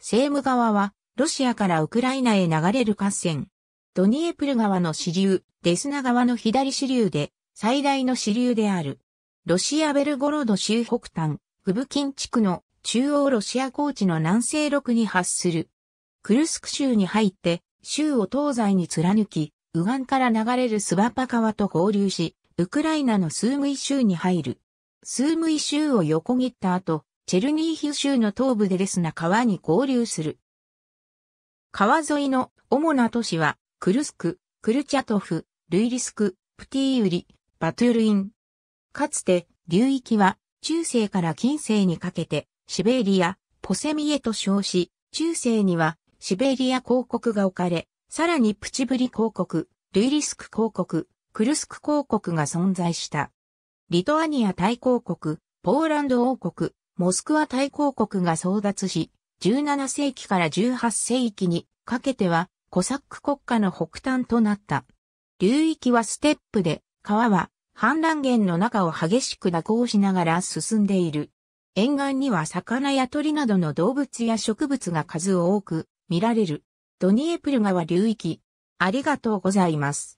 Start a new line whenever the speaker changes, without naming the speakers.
セーム川は、ロシアからウクライナへ流れる河川。ドニエプル川の
支流、デスナ川の左支流で、最大の支流である。ロシアベルゴロド州北端、グブキン地区の中央ロシア高地の南西麓に発する。クルスク州に入って、州を東西に貫き、右岸から流れるスバパ川と合流し、ウクライナのスームイ州に入る。スームイ州を横切った後、チェルニーヒウ州の東部でレスな川に合流する。川沿いの主な都市は、クルスク、クルチャトフ、ルイリスク、プティーウリ、バトゥルイン。かつて、流域は、中世から近世にかけて、シベリア、ポセミエと称し、中世には、シベリア公国が置かれ、さらにプチブリ公国、ルイリスク公国、クルスク公国が存在した。リトアニア大公国、ポーランド王国、モスクワ大公国が争奪し、17世紀から18世紀にかけてはコサック国家の北端となった。流域はステップで、川は氾濫源の中を激しく蛇行しながら進んでいる。沿岸には魚や鳥などの動物や植物が
数多く見られる。ドニエプル川流域。ありがとうございます。